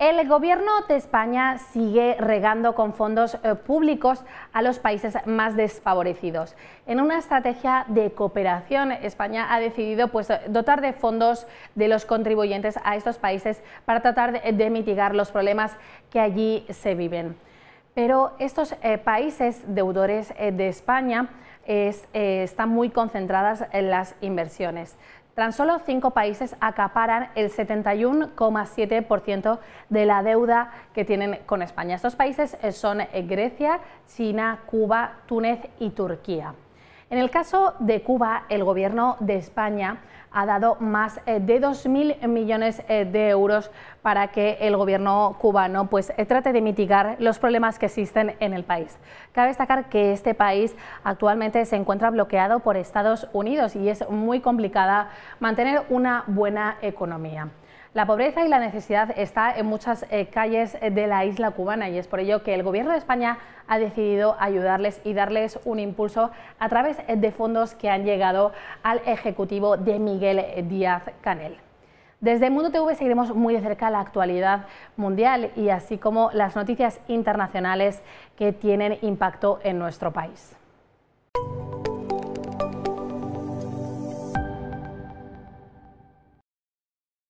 El gobierno de España sigue regando con fondos eh, públicos a los países más desfavorecidos. En una estrategia de cooperación, España ha decidido pues, dotar de fondos de los contribuyentes a estos países para tratar de mitigar los problemas que allí se viven. Pero estos eh, países deudores eh, de España están muy concentradas en las inversiones. Tan solo cinco países acaparan el 71,7% de la deuda que tienen con España. Estos países son Grecia, China, Cuba, Túnez y Turquía. En el caso de Cuba, el Gobierno de España ha dado más eh, de 2.000 millones eh, de euros para que el gobierno cubano pues, eh, trate de mitigar los problemas que existen en el país. Cabe destacar que este país actualmente se encuentra bloqueado por Estados Unidos y es muy complicada mantener una buena economía. La pobreza y la necesidad está en muchas eh, calles eh, de la isla cubana y es por ello que el Gobierno de España ha decidido ayudarles y darles un impulso a través eh, de fondos que han llegado al Ejecutivo de Miguel Díaz Canel. Desde Mundo TV seguiremos muy de cerca la actualidad mundial y así como las noticias internacionales que tienen impacto en nuestro país.